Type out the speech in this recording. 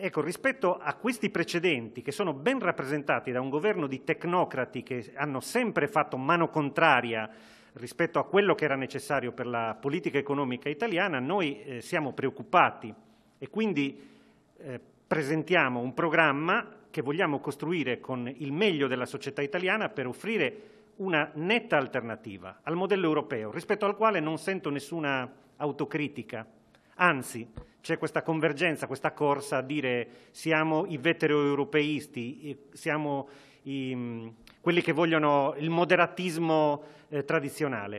Ecco, rispetto a questi precedenti, che sono ben rappresentati da un governo di tecnocrati che hanno sempre fatto mano contraria rispetto a quello che era necessario per la politica economica italiana, noi eh, siamo preoccupati e quindi eh, presentiamo un programma che vogliamo costruire con il meglio della società italiana per offrire una netta alternativa al modello europeo, rispetto al quale non sento nessuna autocritica. Anzi, c'è questa convergenza, questa corsa a dire siamo i veteroeuropeisti, eh, siamo i, mm, quelli che vogliono il moderatismo eh, tradizionale.